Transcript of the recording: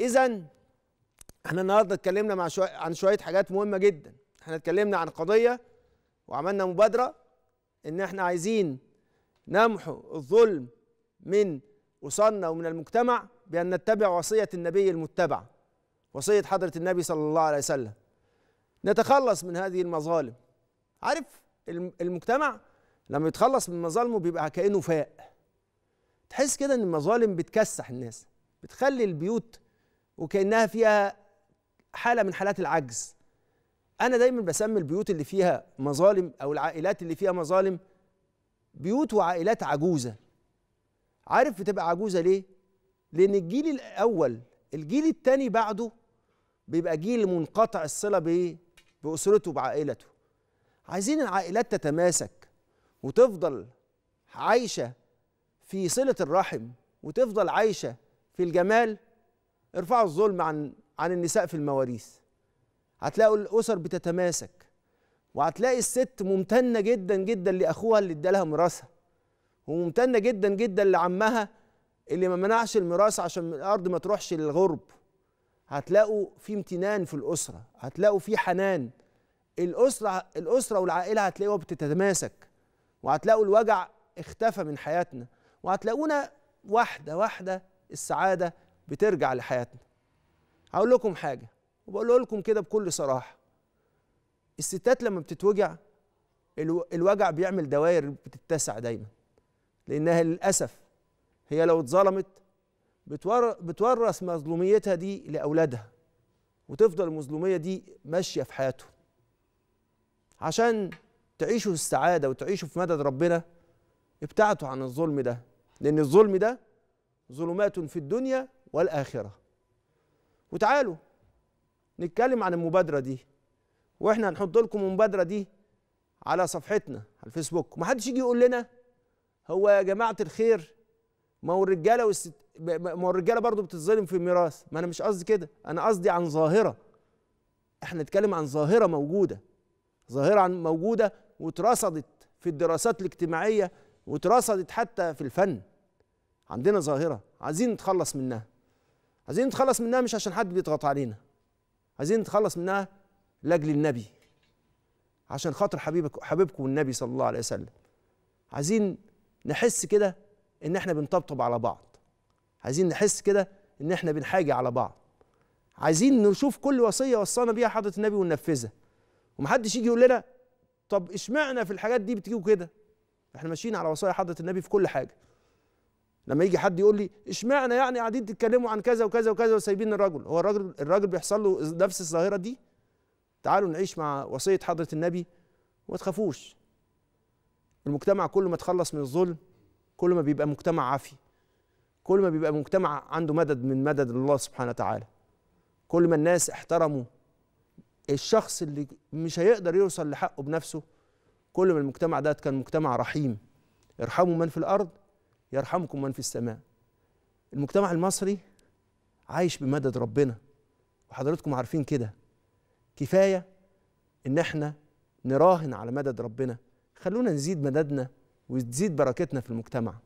اذا احنا النهارده اتكلمنا مع شوي عن شويه حاجات مهمه جدا احنا اتكلمنا عن قضيه وعملنا مبادره ان احنا عايزين نمحو الظلم من وصلنا ومن المجتمع بأن نتبع وصية النبي المتبعة وصية حضرة النبي صلى الله عليه وسلم نتخلص من هذه المظالم عارف المجتمع لما يتخلص من مظالمه بيبقى كأنه فاق تحس كده ان المظالم بتكسح الناس بتخلي البيوت وكانها فيها حاله من حالات العجز انا دايما بسمي البيوت اللي فيها مظالم او العائلات اللي فيها مظالم بيوت وعائلات عجوزه عارف بتبقى عجوزه ليه لان الجيل الاول الجيل الثاني بعده بيبقى جيل منقطع الصله بايه باسرته بعائلته عايزين العائلات تتماسك وتفضل عايشه في صله الرحم وتفضل عايشه في الجمال ارفعوا الظلم عن عن النساء في المواريث هتلاقوا الاسر بتتماسك وهتلاقي الست ممتنه جدا جدا لاخوها اللي ادالها ميراثها وممتنه جدا جدا لعمها اللي ما منعش الميراث عشان الارض ما تروحش للغرب هتلاقوا في امتنان في الاسره هتلاقوا في حنان الاسره الاسره والعائله هتلاقوها بتتماسك وهتلاقوا الوجع اختفى من حياتنا وهتلاقونا واحده واحده السعاده بترجع لحياتنا هقول لكم حاجه وبقول لكم كده بكل صراحه الستات لما بتتوجع الوجع بيعمل دوائر بتتسع دايما لانها للاسف هي لو اتظلمت بتورث مظلوميتها دي لاولادها وتفضل المظلوميه دي ماشيه في حياتهم عشان تعيشوا السعاده وتعيشوا في مدد ربنا ابتعدوا عن الظلم ده لان الظلم ده ظلمات في الدنيا والاخره وتعالوا نتكلم عن المبادره دي واحنا هنحط لكم المبادره دي على صفحتنا على الفيسبوك حدش يجي يقول لنا هو يا جماعه الخير ما هو الرجاله والست ما هو الرجاله برضه بتتظلم في الميراث ما انا مش قصدي كده انا قصدي عن ظاهره احنا نتكلم عن ظاهره موجوده ظاهره موجوده واترصدت في الدراسات الاجتماعيه واترصدت حتى في الفن عندنا ظاهره عايزين نتخلص منها عايزين نتخلص منها مش عشان حد بيضغط علينا عايزين نتخلص منها لاجل النبي عشان خاطر حبيبك حبيبكم والنبي صلى الله عليه وسلم عايزين نحس كده ان احنا بنطبطب على بعض عايزين نحس كده ان احنا بنحاجي على بعض عايزين نشوف كل وصيه وصانا بيها حضره النبي وننفذها ومحدش يجي يقول لنا طب اشمعنى في الحاجات دي بتجيوا كده احنا ماشيين على وصايا حضره النبي في كل حاجه لما يجي حد يقول لي اشمعنى يعني قاعدين تتكلموا عن كذا وكذا وكذا وسايبين الرجل هو الراجل الراجل بيحصل له نفس الظاهره دي تعالوا نعيش مع وصيه حضره النبي وما تخافوش المجتمع كل ما تخلص من الظلم كل ما بيبقى مجتمع عافي كل ما بيبقى مجتمع عنده مدد من مدد الله سبحانه وتعالى كل ما الناس احترموا الشخص اللي مش هيقدر يوصل لحقه بنفسه كل ما المجتمع ده كان مجتمع رحيم ارحموا من في الارض يرحمكم من في السماء المجتمع المصري عايش بمدد ربنا وحضراتكم عارفين كده كفايه ان احنا نراهن على مدد ربنا خلونا نزيد مددنا وتزيد بركتنا في المجتمع